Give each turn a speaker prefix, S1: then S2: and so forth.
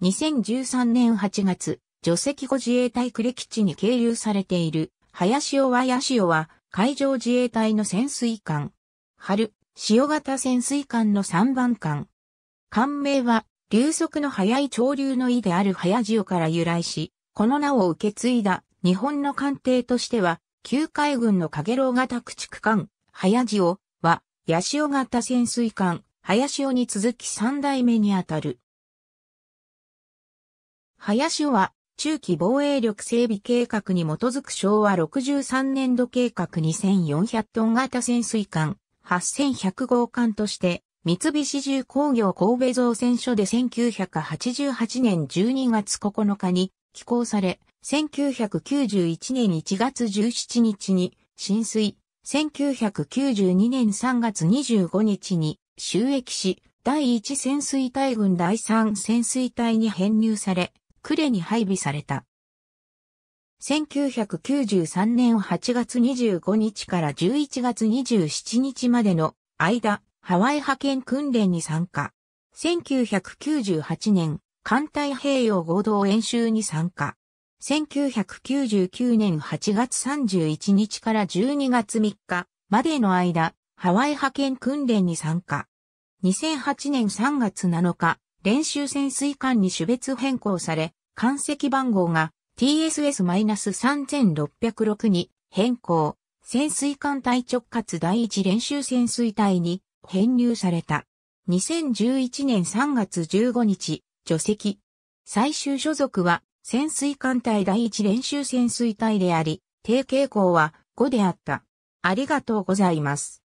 S1: 2013年8月、除籍後自衛隊呉基地に経由されている、林尾は八潮は、海上自衛隊の潜水艦。春、潮型潜水艦の3番艦。艦名は、流速の速い潮流の意である早潮から由来し、この名を受け継いだ日本の艦艇としては、旧海軍の影楼型駆逐艦、早潮は、八潮型潜水艦、林尾に続き3代目にあたる。林は、中期防衛力整備計画に基づく昭和63年度計画2400トン型潜水艦8100号艦として、三菱重工業神戸造船所で1988年12月9日に寄港され、1991年1月17日に浸水、1992年3月25日に収益し、第1潜水隊軍第3潜水隊に編入され、呉に配備された。1993年8月25日から11月27日までの間、ハワイ派遣訓練に参加。1998年、艦隊平洋合同演習に参加。1999年8月31日から12月3日までの間、ハワイ派遣訓練に参加。2008年3月7日、練習潜水艦に種別変更され、艦籍番号が TSS-3606 に変更、潜水艦隊直轄第一練習潜水隊に編入された。2011年3月15日、除籍。最終所属は潜水艦隊第一練習潜水隊であり、低傾向は5であった。ありがとうございます。